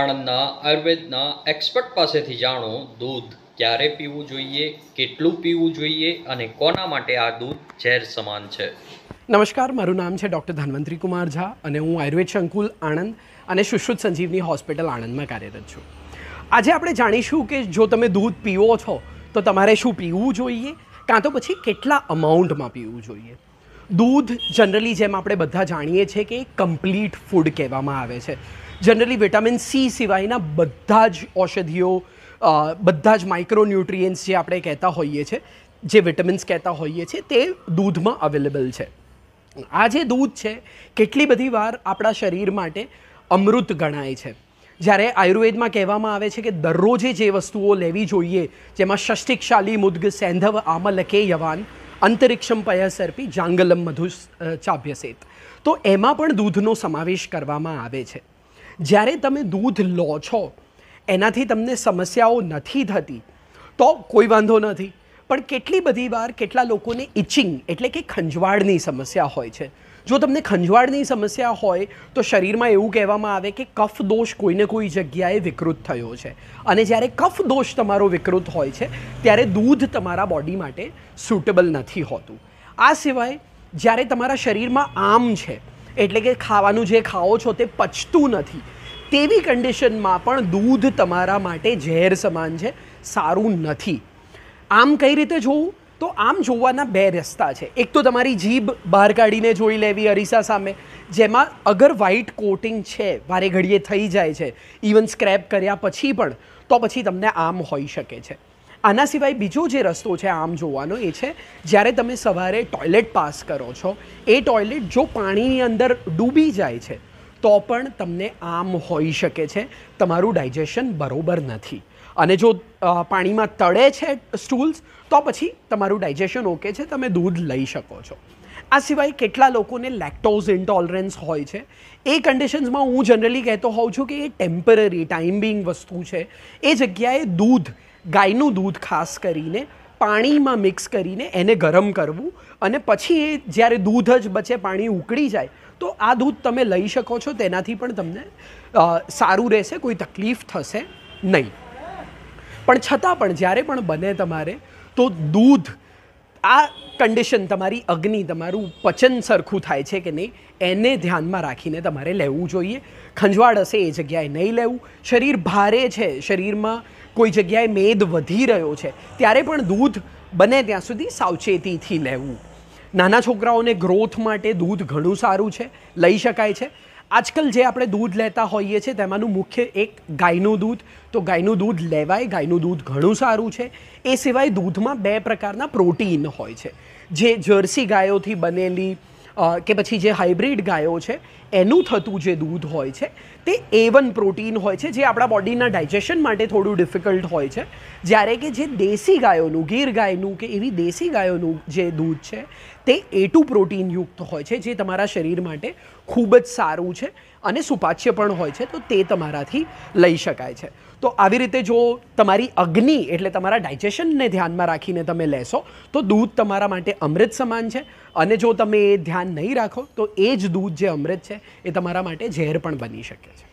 આણંદના આયુર્વેદના expert પાસેથી જાણો દૂધ ક્યારે પીવું જોઈએ કેટલું પીવું જોઈએ અને કોના માટે આ દૂધ ઝેર સમાન છે નમસ્કાર મારું નામ છે ડૉક્ટર ધન્વંતરી કુમાર ઝા અને હું આયુર્વેદ સંકુલ આણંદ અને સુશ્રુત સંજીવની હોસ્પિટલ આણંદમાં કાર્યરત છું આજે આપણે જાણીશું કે જો તમે દૂધ પીવો છો તો તમારે શું પીવું જોઈએ કાં તો પછી કેટલા અમાઉન્ટમાં પીવું જોઈએ દૂધ જનરલી જેમ આપણે બધા જાણીએ છીએ કે કમ્પ્લીટ ફૂડ કહેવામાં આવે છે જનરલી વિટામિન સી સિવાયના બધા જ ઔષધિઓ બધા જ માઇક્રોન્યુટ્રિયન્ટ્સ જે આપણે કહેતા હોઈએ છીએ જે વિટામિન્સ કહેતા હોઈએ છીએ તે દૂધમાં અવેલેબલ છે આ જે દૂધ છે કેટલી બધી વાર આપણા શરીર માટે અમૃત ગણાય છે જ્યારે આયુર્વેદમાં કહેવામાં આવે છે કે દરરોજે જે વસ્તુઓ લેવી જોઈએ જેમાં ષષ્ટિકશાલી મુદ્ગ સેંધવ આમલકે યવાન અંતરિક્ષમ પયસર્પી જાંગલમ મધુ ચાભ્યસેત તો એમાં પણ દૂધનો સમાવેશ કરવામાં આવે છે જ્યારે તમે દૂધ લો છો એનાથી તમને સમસ્યાઓ નથી થતી તો કોઈ વાંધો નથી પણ કેટલી બધી વાર કેટલા લોકોને ઇચિંગ એટલે કે ખંજવાળની સમસ્યા હોય છે જો તમને ખંજવાળની સમસ્યા હોય તો શરીરમાં એવું કહેવામાં આવે કે કફ દોષ કોઈને કોઈ જગ્યાએ વિકૃત થયો છે અને જ્યારે કફ દોષ તમારો વિકૃત હોય છે ત્યારે દૂધ તમારા બોડી માટે સુટેબલ નથી હોતું આ સિવાય જ્યારે તમારા શરીરમાં આમ છે એટલે કે ખાવાનું જે ખાઓ છો તે પચતું નથી તેવી કન્ડિશનમાં પણ દૂધ તમારા માટે ઝેર સમાન છે સારું નથી આમ કઈ રીતે જોવું તો આમ જોવાના બે રસ્તા છે એક તો તમારી જીભ બહાર કાઢીને જોઈ લેવી અરીસા સામે જેમાં અગર વ્હાઇટ કોટિંગ છે વારે ઘડીએ થઈ જાય છે ઇવન સ્ક્રેપ કર્યા પછી પણ તો પછી તમને આમ હોઈ શકે છે આના સિવાય બીજો જે રસ્તો છે આમ જોવાનો એ છે જ્યારે તમે સવારે ટોયલેટ પાસ કરો છો એ ટોયલેટ જો પાણીની અંદર ડૂબી જાય છે તો પણ તમને આમ હોઈ શકે છે તમારું ડાયજેશન બરોબર નથી અને જો પાણીમાં તળે છે સ્ટૂલ્સ તો પછી તમારું ડાયજેશન ઓકે છે તમે દૂધ લઈ શકો છો આ સિવાય કેટલા લોકોને લેક્ટોઝ ઇન્ટોલરન્સ હોય છે એ કન્ડિશન્સમાં હું જનરલી કહેતો હોઉં છું કે એ ટેમ્પરરી ટાઈમ બિંગ વસ્તુ છે એ જગ્યાએ દૂધ ગાયનું દૂધ ખાસ કરીને પાણીમાં મિક્સ કરીને એને ગરમ કરવું અને પછી એ જ્યારે દૂધ જ બચે પાણી ઉકળી જાય તો આ દૂધ તમે લઈ શકો છો તેનાથી પણ તમને સારું રહેશે કોઈ તકલીફ થશે નહીં પણ છતાં પણ જ્યારે પણ બને તમારે તો દૂધ આ કન્ડિશન તમારી અગ્નિ તમારું પચન સરખું થાય છે કે નહીં એને ધ્યાનમાં રાખીને તમારે લેવું જોઈએ ખંજવાળ હશે એ જગ્યાએ નહીં લેવું શરીર ભારે છે શરીરમાં કોઈ જગ્યાએ મેદ વધી રહ્યો છે ત્યારે પણ દૂધ બને ત્યાં સુધી સાવચેતીથી લેવું નાના છોકરાઓને ગ્રોથ માટે દૂધ ઘણું સારું છે લઈ શકાય છે આજકાલ જે આપણે દૂધ લેતા હોઈએ છીએ તેમાંનું મુખ્ય એક ગાયનું દૂધ તો ગાયનું દૂધ લેવાય ગાયનું દૂધ ઘણું સારું છે એ સિવાય દૂધમાં બે પ્રકારના પ્રોટીન હોય છે જે જર્સી ગાયોથી બનેલી કે પછી જે હાઇબ્રિડ ગાયો છે એનું થતું જે દૂધ હોય છે તે એ વન પ્રોટીન હોય છે જે આપણા બોડીના ડાયજેશન માટે થોડું ડિફિકલ્ટ હોય છે જ્યારે કે જે દેશી ગાયોનું ગીર ગાયનું કે એવી દેશી ગાયોનું જે દૂધ છે તે એ ટુ પ્રોટીનયુક્ત હોય છે જે તમારા શરીર માટે ખૂબ જ સારું છે અને સુપાચ્ય પણ હોય છે તો તે તમારાથી લઈ શકાય છે તો આવી રીતે જો તમારી અગ્નિ એટલે તમારા ડાયજેશનને ધ્યાનમાં રાખીને તમે લેશો તો દૂધ તમારા માટે અમૃત સમાન છે અને જો તમે એ ધ્યાન નહીં રાખો તો એ જ દૂધ જે અમૃત છે એ તમારા માટે ઝેર પણ બની શકે છે